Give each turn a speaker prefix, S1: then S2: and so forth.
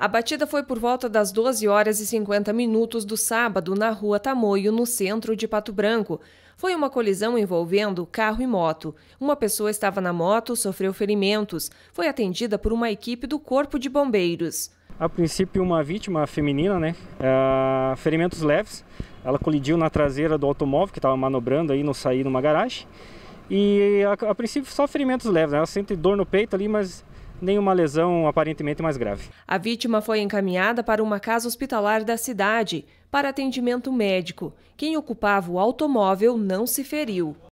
S1: A batida foi por volta das 12 horas e 50 minutos do sábado na rua Tamoio, no centro de Pato Branco. Foi uma colisão envolvendo carro e moto. Uma pessoa estava na moto, sofreu ferimentos. Foi atendida por uma equipe do Corpo de Bombeiros.
S2: A princípio, uma vítima feminina, né? Uh, ferimentos leves. Ela colidiu na traseira do automóvel que estava manobrando aí no sair numa garagem. E a, a princípio só ferimentos leves. Né? Ela sente dor no peito ali, mas nenhuma lesão aparentemente mais grave.
S1: A vítima foi encaminhada para uma casa hospitalar da cidade para atendimento médico. Quem ocupava o automóvel não se feriu.